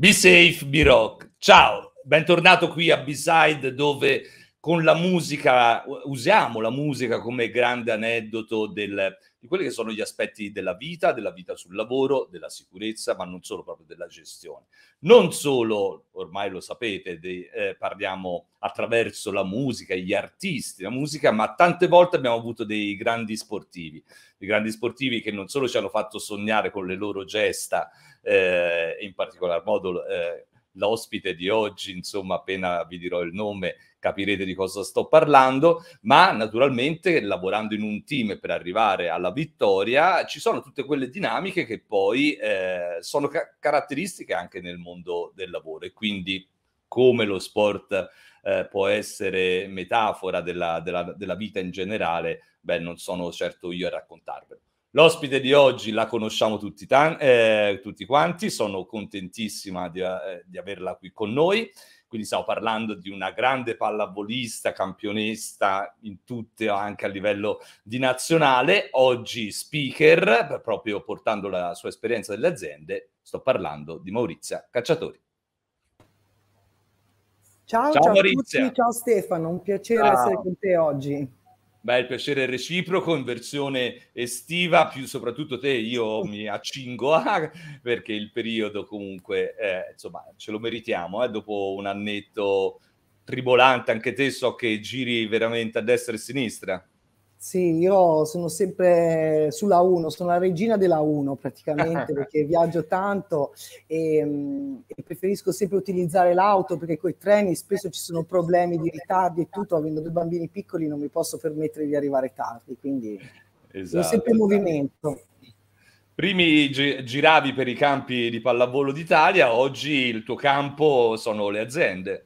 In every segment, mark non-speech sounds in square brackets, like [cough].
Be safe, be rock. Ciao, bentornato qui a B-Side dove con la musica usiamo la musica come grande aneddoto del, di quelli che sono gli aspetti della vita, della vita sul lavoro, della sicurezza, ma non solo proprio della gestione. Non solo, ormai lo sapete, de, eh, parliamo attraverso la musica, gli artisti, la musica, ma tante volte abbiamo avuto dei grandi sportivi, dei grandi sportivi che non solo ci hanno fatto sognare con le loro gesta, eh, in particolar modo... Eh, l'ospite di oggi, insomma appena vi dirò il nome capirete di cosa sto parlando, ma naturalmente lavorando in un team per arrivare alla vittoria ci sono tutte quelle dinamiche che poi eh, sono ca- caratteristiche anche nel mondo del lavoro e quindi come lo sport eh, può essere metafora della, della, della vita in generale, beh non sono certo io a raccontarvelo. L'ospite di oggi la conosciamo tutti, tan- eh, tutti quanti, sono contentissima di, eh, di, averla qui con noi. Quindi stiamo parlando di una grande pallavolista, campionessa in tutte, anche a livello di nazionale. Oggi speaker, proprio portando la sua esperienza delle aziende, sto parlando di Maurizia Cacciatori. Ciao, ciao, ciao Maurizia. Tutti, ciao Stefano, un piacere ciao. essere con te oggi. Beh, il piacere reciproco in versione estiva, più soprattutto te, io mi accingo a, perché il periodo comunque, eh, insomma, ce lo meritiamo, eh, dopo un annetto tribolante, anche te so che giri veramente a destra e a sinistra. Sì, io sono sempre sulla 1, sono la regina della 1 praticamente [laughs] perché viaggio tanto e, mm, e, preferisco sempre utilizzare l'auto perché con i treni spesso ci sono problemi di ritardi e tutto, avendo due bambini piccoli non mi posso permettere di arrivare tardi, quindi esatto, sono sempre in esatto. movimento. Primi gi- giravi per i campi di pallavolo d'Italia, oggi il tuo campo sono le aziende.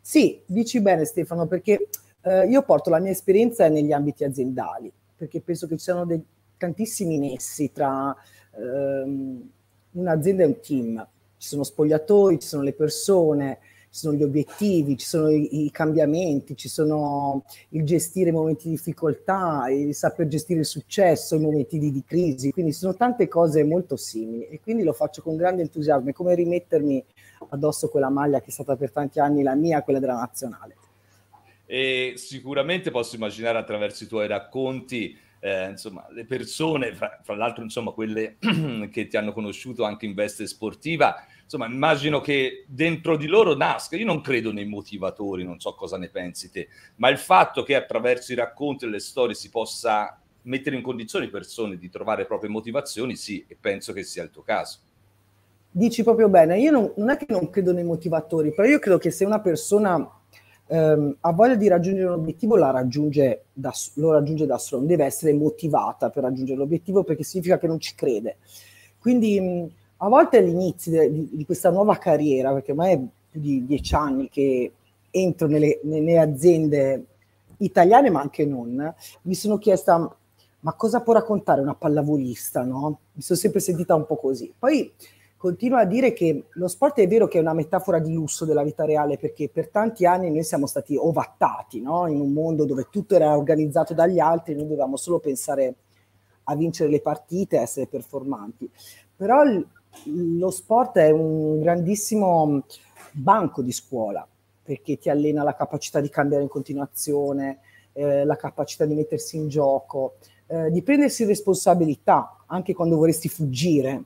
Sì, dici bene Stefano perché eh, io porto la mia esperienza negli ambiti aziendali, perché penso che ci siano dei, tantissimi nessi tra ehm, un'azienda e un team. Ci sono spogliatoi, ci sono le persone, ci sono gli obiettivi, ci sono i, i, cambiamenti, ci sono il gestire i momenti di difficoltà, il saper gestire il successo, i momenti di, di crisi, quindi sono tante cose molto simili e quindi lo faccio con grande entusiasmo, è come rimettermi addosso quella maglia che è stata per tanti anni la mia, quella della nazionale e sicuramente posso immaginare attraverso i tuoi racconti eh, insomma, le persone, fra, fra, l'altro, insomma, quelle [clears throat] che ti hanno conosciuto anche in veste sportiva, insomma, immagino che dentro di loro nasca. Io non credo nei motivatori, non so cosa ne pensi te, ma il fatto che attraverso i racconti e le storie si possa mettere in condizione persone di trovare proprie motivazioni, sì, e penso che sia il tuo caso. Dici proprio bene, io non, non è che non credo nei motivatori, però io credo che se una persona ehm, ha voglia di raggiungere un obiettivo, raggiunge da, lo raggiunge da solo, non deve essere motivata per raggiungere l'obiettivo perché significa che non ci crede. Quindi mh, a volte all'inizio di, di, questa nuova carriera, perché ormai è più di dieci anni che entro nelle, nelle aziende italiane ma anche non, mi sono chiesta ma cosa può raccontare una pallavolista, no? Mi sono sempre sentita un po' così. Poi continua a dire che lo sport è vero che è una metafora di lusso della vita reale perché per tanti anni noi siamo stati ovattati no? in un mondo dove tutto era organizzato dagli altri, noi dovevamo solo pensare a vincere le partite, a essere performanti. Però l- lo sport è un grandissimo banco di scuola perché ti allena la capacità di cambiare in continuazione, eh, la capacità di mettersi in gioco, eh, di prendersi responsabilità anche quando vorresti fuggire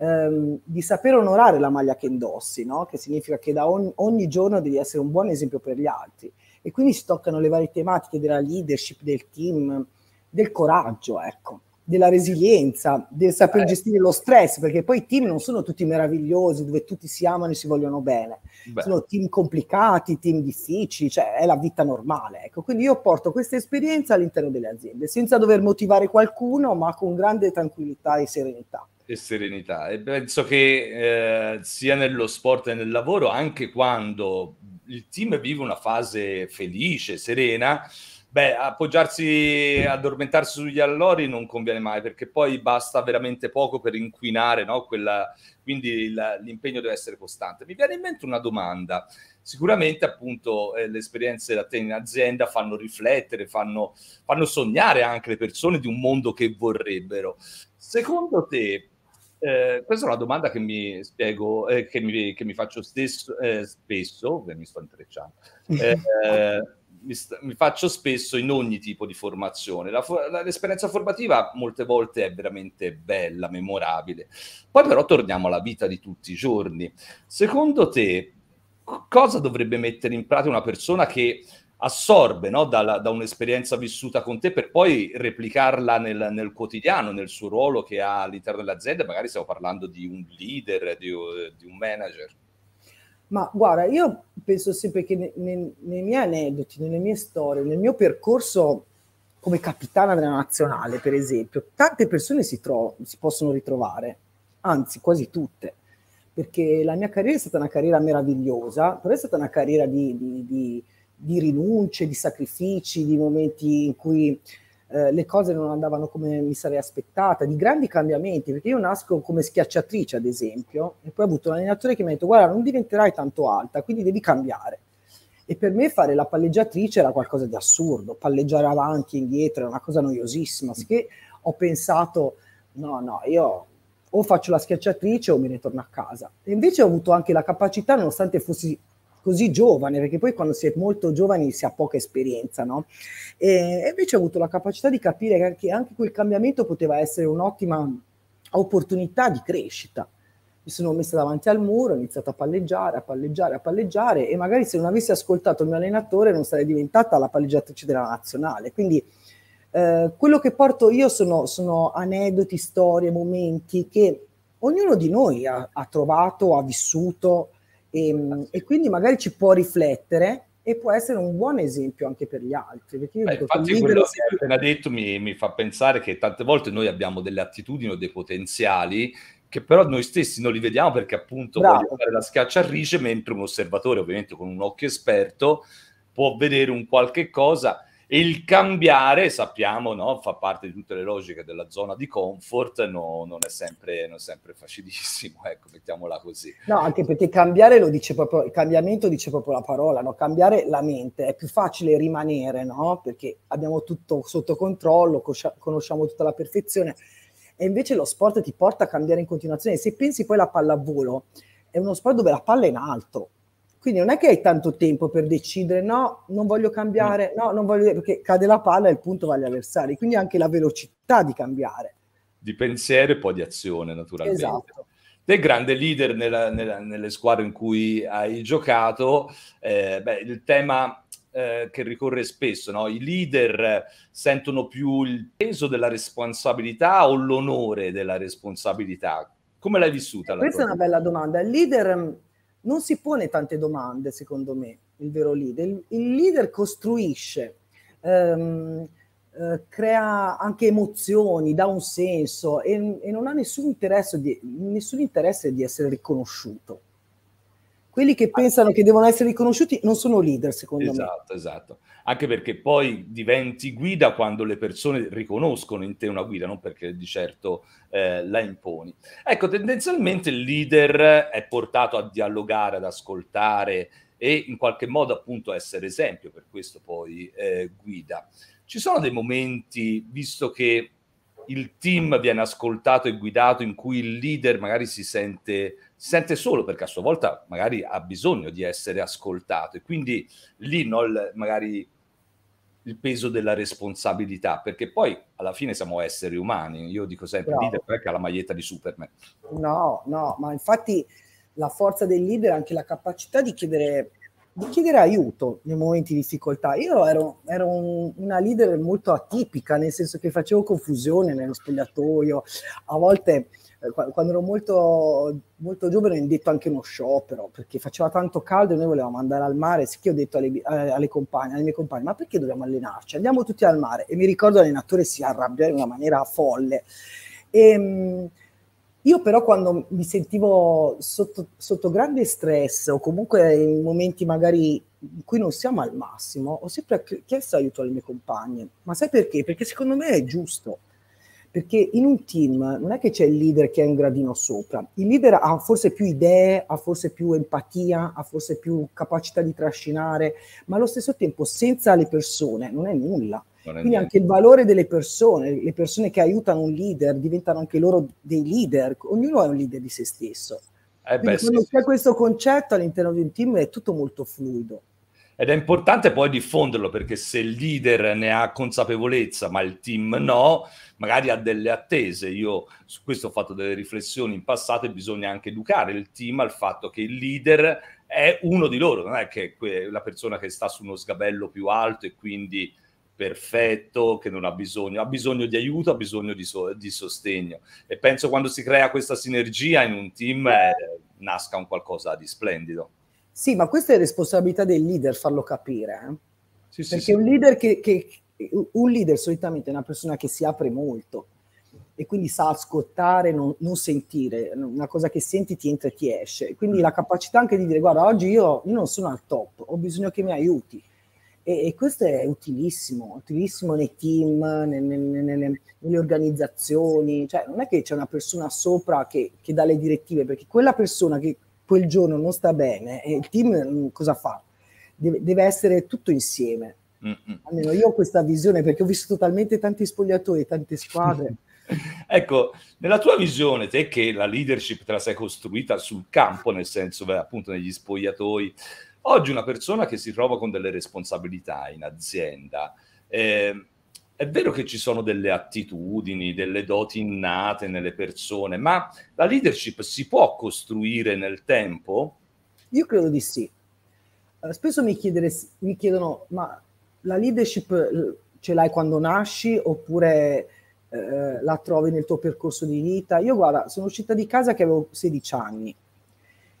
ehm, di saper onorare la maglia che indossi, no? che significa che da ogni, ogni giorno devi essere un buon esempio per gli altri. E quindi si toccano le varie tematiche della leadership, del team, del coraggio, ecco della resilienza, del saper eh. gestire lo stress, perché poi i team non sono tutti meravigliosi, dove tutti si amano e si vogliono bene. Beh. Sono team complicati, team difficili, cioè è la vita normale. Ecco. Quindi io porto questa esperienza all'interno delle aziende, senza dover motivare qualcuno, ma con grande tranquillità e serenità e serenità. E penso che eh, sia nello sport e nel lavoro, anche quando il team vive una fase felice, serena, beh, appoggiarsi, addormentarsi sugli allori non conviene mai, perché poi basta veramente poco per inquinare, no? Quella, quindi la, l'impegno deve essere costante. Mi viene in mente una domanda. Sicuramente appunto eh, le esperienze da te in azienda fanno riflettere, fanno, fanno sognare anche le persone di un mondo che vorrebbero. Secondo te eh, questa è una domanda che mi spiego, eh, che, mi, che, mi, faccio stesso, eh, spesso, mi sto intrecciando, eh, eh, mi, st- mi, faccio spesso in ogni tipo di formazione. For- l'esperienza formativa molte volte è veramente bella, memorabile. Poi però torniamo alla vita di tutti i giorni. Secondo te, cosa dovrebbe mettere in pratica una persona che assorbe no? da, da, un'esperienza vissuta con te per poi replicarla nel, nel, quotidiano, nel suo ruolo che ha all'interno dell'azienda, magari stiamo parlando di un leader, di, eh, di un manager. Ma guarda, io penso sempre che ne, ne, nei miei aneddoti, nelle mie storie, nel mio percorso come capitana della nazionale, per esempio, tante persone si, tro- si possono ritrovare, anzi quasi tutte, perché la mia carriera è stata una carriera meravigliosa, però è stata una carriera di, di, di di rinunce, di sacrifici, di momenti in cui eh, le cose non andavano come mi sarei aspettata, di grandi cambiamenti, perché io nasco come schiacciatrice, ad esempio, e poi ho avuto un allenatore che mi ha detto guarda, non diventerai tanto alta, quindi devi cambiare. E per me fare la palleggiatrice era qualcosa di assurdo, palleggiare avanti e indietro era una cosa noiosissima, sì che ho pensato no, no, io o faccio la schiacciatrice o me ne torno a casa. E invece ho avuto anche la capacità, nonostante fossi così giovane, perché poi quando si è molto giovani si ha poca esperienza, no? E, invece ho avuto la capacità di capire che anche, anche quel cambiamento poteva essere un'ottima opportunità di crescita mi sono messa davanti al muro, ho iniziato a palleggiare, a palleggiare, a palleggiare e magari se non avessi ascoltato il mio allenatore non sarei diventata la palleggiatrice della nazionale. Quindi eh, quello che porto io sono, sono, aneddoti, storie, momenti che ognuno di noi ha, ha trovato, ha vissuto e, ehm, e, quindi magari ci può riflettere e può essere un buon esempio anche per gli altri. Beh, infatti, quello che hai appena detto mi, mi fa pensare che tante volte noi abbiamo delle attitudini o dei potenziali che però noi stessi non li vediamo perché appunto Bravo. voglio fare la schiacciarrice, mentre un osservatore, ovviamente con un occhio esperto, può vedere un qualche cosa il cambiare, sappiamo, no? fa parte di tutte le logiche della zona di comfort, no, non, è sempre, non, è sempre, facilissimo, [laughs] ecco, mettiamola così. No, anche perché cambiare lo dice proprio, il cambiamento dice proprio la parola, no? cambiare la mente, è più facile rimanere, no? perché abbiamo tutto sotto controllo, conosciamo tutta la perfezione, e invece lo sport ti porta a cambiare in continuazione. Se pensi poi alla pallavolo, è uno sport dove la palla è in alto, quindi non è che hai tanto tempo per decidere, no, non voglio cambiare, mm. no, non voglio, perché cade la palla e il punto va agli avversari. Quindi anche la velocità di cambiare. Di pensiero e poi di azione, naturalmente. Esatto. Del grande leader nella, nella, nelle squadre in cui hai giocato, eh, beh, il tema eh, che ricorre spesso, no? i leader sentono più il peso della responsabilità o l'onore della responsabilità? Come l'hai vissuta? Eh, questa è una bella domanda. Il leader non si pone tante domande, secondo me, il vero leader. Il, il leader costruisce, ehm, eh, crea anche emozioni, dà un senso e, e non ha nessun interesse, di, nessun interesse di essere riconosciuto quelli che pensano che devono essere riconosciuti non sono leader, secondo esatto, me. Esatto, esatto. Anche perché poi diventi guida quando le persone riconoscono in te una guida, non perché di certo eh, la imponi. Ecco, tendenzialmente il leader è portato a dialogare, ad ascoltare e in qualche modo appunto essere esempio, per questo poi eh, guida. Ci sono dei momenti, visto che il team viene ascoltato e guidato, in cui il leader magari si sente, si sente solo perché a sua volta magari ha bisogno di essere ascoltato e quindi lì non il, magari il peso della responsabilità, perché poi alla fine siamo esseri umani, io dico sempre Bravo. leader perché ha la maglietta di Superman. No, no, ma infatti la forza del leader è anche la capacità di chiedere chiedere aiuto nei momenti di difficoltà. Io ero, ero un, una leader molto atipica, nel senso che facevo confusione nello spogliatoio, a volte eh, quando ero molto, molto giovane ho detto anche uno sciopero perché faceva tanto caldo e noi volevamo andare al mare. Sì, che ho detto alle, eh, alle, compagne, alle mie compagne: Ma perché dobbiamo allenarci? Andiamo tutti al mare. E mi ricordo l'allenatore si arrabbiò in una maniera folle. E, ehm, io però quando mi sentivo sotto, sotto, grande stress o comunque in momenti magari in cui non siamo al massimo, ho sempre chiesto aiuto alle mie compagne. Ma sai perché? Perché secondo me è giusto. Perché in un team non è che c'è il leader che è un gradino sopra, il leader ha forse più idee, ha forse più empatia, ha forse più capacità di trascinare, ma allo stesso tempo senza le persone non è nulla. Quindi anche il valore delle persone, le persone che aiutano un leader diventano anche loro dei leader, ognuno è un leader di se stesso. Eh beh, sì, quando sì, c'è sì. questo concetto all'interno di un team è tutto molto fluido. Ed è importante poi diffonderlo perché se il leader ne ha consapevolezza ma il team no, magari ha delle attese. Io su questo ho fatto delle riflessioni in passato e bisogna anche educare il team al fatto che il leader è uno di loro, non è che è la persona che sta su uno sgabello più alto e quindi perfetto, che non ha bisogno, ha bisogno di aiuto, ha bisogno di, so- di sostegno. E penso quando si crea questa sinergia in un team eh, nasca un qualcosa di splendido. Sì, ma questa è responsabilità del leader farlo capire. Eh? Sì, Perché sì, un, leader che, che, un leader solitamente è una persona che si apre molto e quindi sa ascoltare, non, non, sentire, una cosa che senti ti entra e ti esce. Quindi mm. la capacità anche di dire guarda oggi io, io non sono al top, ho bisogno che mi aiuti e, e questo è utilissimo, utilissimo nei team, nelle, nelle, nelle, organizzazioni, cioè non è che c'è una persona sopra che, che dà le direttive, perché quella persona che quel giorno non sta bene, e il team mm, cosa fa? Deve, deve essere tutto insieme. Mm-mm. Almeno io ho questa visione perché ho visto talmente tanti spogliatori, tante squadre. [laughs] [laughs] ecco, nella tua visione, te che la leadership te la sei costruita sul campo, nel senso appunto negli spogliatoi, oggi una persona che si trova con delle responsabilità in azienda, eh, è vero che ci sono delle attitudini, delle doti innate nelle persone, ma la leadership si può costruire nel tempo? Io credo di sì. Spesso mi, mi chiedono, ma la leadership ce l'hai quando nasci oppure eh, la trovi nel tuo percorso di vita. Io guarda, sono uscita di casa che avevo 16 anni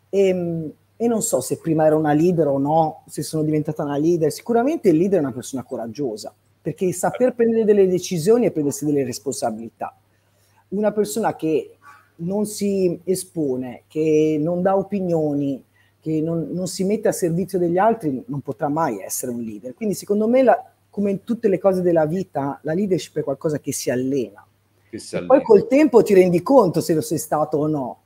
e, ehm, e non so se prima ero una leader o no, se sono diventata una leader. Sicuramente il leader è una persona coraggiosa perché saper certo. prendere delle decisioni e prendersi delle responsabilità. Una persona che non si espone, che non dà opinioni, che non, non si mette a servizio degli altri, non potrà mai essere un leader. Quindi secondo me la, come in tutte le cose della vita, la leadership è qualcosa che si allena. Che si allena. Poi col tempo ti rendi conto se lo sei stato o no.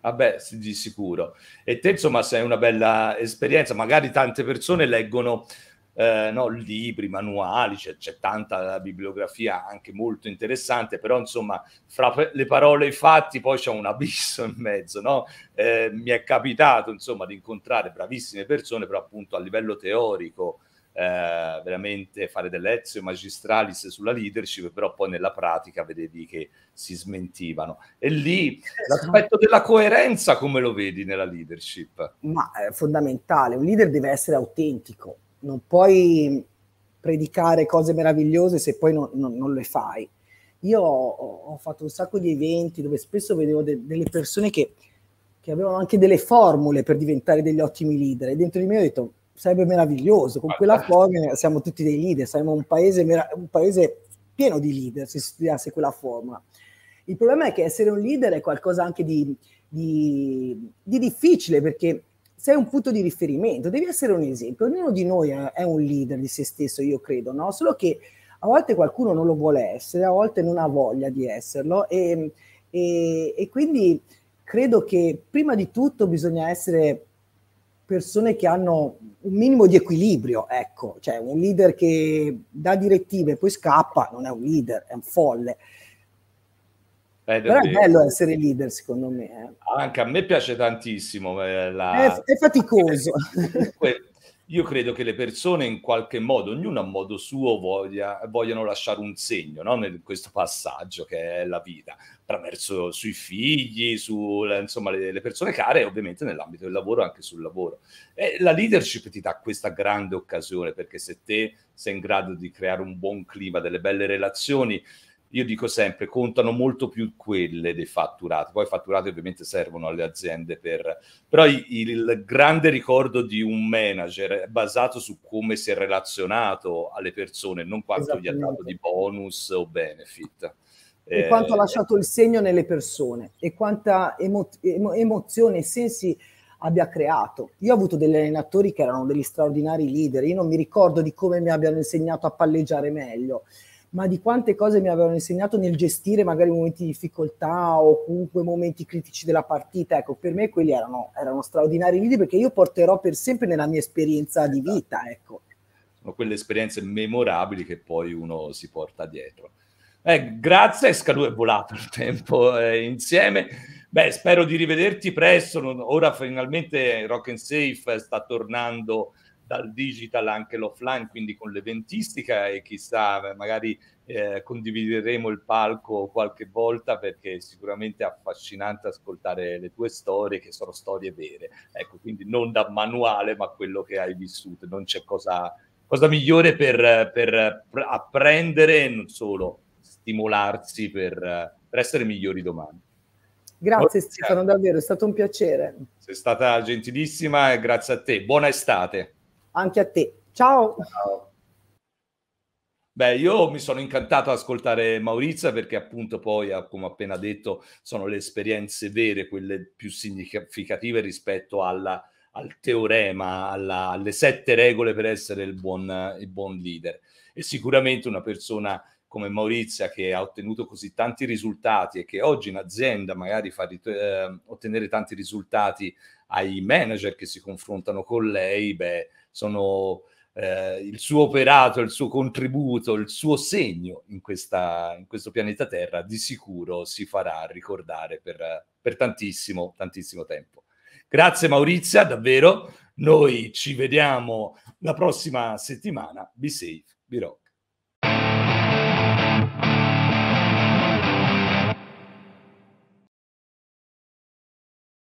Vabbè, ah di sicuro. E te, insomma, sei una bella esperienza. Magari tante persone leggono eh, no, libri, manuali, c'è, c'è tanta bibliografia anche molto interessante, però insomma, fra le parole e i fatti poi c'è un abisso in mezzo, no? Eh, mi è capitato, insomma, di incontrare bravissime persone, però appunto a livello teorico eh, veramente fare delle ezio magistralis sulla leadership, però poi nella pratica vedevi che si smentivano. E lì l'aspetto della coerenza come lo vedi nella leadership? Ma è eh, fondamentale, un leader deve essere autentico, non puoi predicare cose meravigliose se poi non, non, non le fai. Io ho, ho, fatto un sacco di eventi dove spesso vedevo de- delle persone che, che avevano anche delle formule per diventare degli ottimi leader e dentro di me ho detto sarebbe meraviglioso. Con quella formula siamo tutti dei leader, saremmo un paese, un paese pieno di leader se si studiasse quella formula. Il problema è che essere un leader è qualcosa anche di, di, di, difficile perché sei un punto di riferimento, devi essere un esempio. Ognuno di noi è, è un leader di se stesso, io credo, no? Solo che a volte qualcuno non lo vuole essere, a volte non ha voglia di esserlo e, e, e quindi credo che prima di tutto bisogna essere persone che hanno un minimo di equilibrio, ecco, cioè un leader che dà direttive e poi scappa non è un leader, è un folle. Beh, Però è bello essere leader, secondo me. Eh. Anche a me piace tantissimo. Eh, la... è, è, faticoso. [laughs] io credo che le persone in qualche modo, ognuno a modo suo, voglia, vogliano lasciare un segno no? in questo passaggio che è la vita, attraverso sui figli, sulle le persone care e ovviamente nell'ambito del lavoro anche sul lavoro. E la leadership ti dà questa grande occasione perché se te sei in grado di creare un buon clima, delle belle relazioni, io dico sempre, contano molto più quelle dei fatturati. Poi i fatturati ovviamente servono alle aziende per... Però il, grande ricordo di un manager è basato su come si è relazionato alle persone, non quanto gli ha dato di bonus o benefit. E quanto ha eh, lasciato il segno nelle persone e quanta emo- emozione e sensi abbia creato. Io ho avuto degli allenatori che erano degli straordinari leader, io non mi ricordo di come mi abbiano insegnato a palleggiare meglio ma di quante cose mi avevano insegnato nel gestire magari momenti di difficoltà o comunque momenti critici della partita. Ecco, per me quelli erano, erano straordinari video perché io porterò per sempre nella mia esperienza di esatto. vita. Ecco. Sono quelle esperienze memorabili che poi uno si porta dietro. Eh, grazie, Scalù è volato il tempo eh, insieme. Beh, spero di rivederti presto. Ora finalmente Rock and Safe sta tornando dal digital anche l'offline, quindi con l'eventistica e chissà, magari eh, condivideremo il palco qualche volta perché è sicuramente affascinante ascoltare le tue storie che sono storie vere. Ecco, quindi non da manuale, ma quello che hai vissuto, non c'è cosa, cosa migliore per, per apprendere e non solo stimolarsi per, per essere migliori domani. Grazie Stefano, davvero è stato un piacere. Sei stata gentilissima e grazie a te. Buona estate anche a te. Ciao. Ciao. Beh, io mi sono incantato ad ascoltare Maurizia perché appunto poi, ah, come appena detto, sono le esperienze vere, quelle più significative rispetto alla, al teorema, alla, alle sette regole per essere il buon, il buon leader. E sicuramente una persona come Maurizia che ha ottenuto così tanti risultati e che oggi in azienda magari fa eh, ottenere tanti risultati ai manager che si confrontano con lei, beh sono eh, il suo operato, il suo contributo, il suo segno in, questa, in questo pianeta Terra di sicuro si farà ricordare per, per tantissimo, tantissimo tempo. Grazie Maurizia, davvero. Noi ci vediamo la prossima settimana. Be safe, be rock.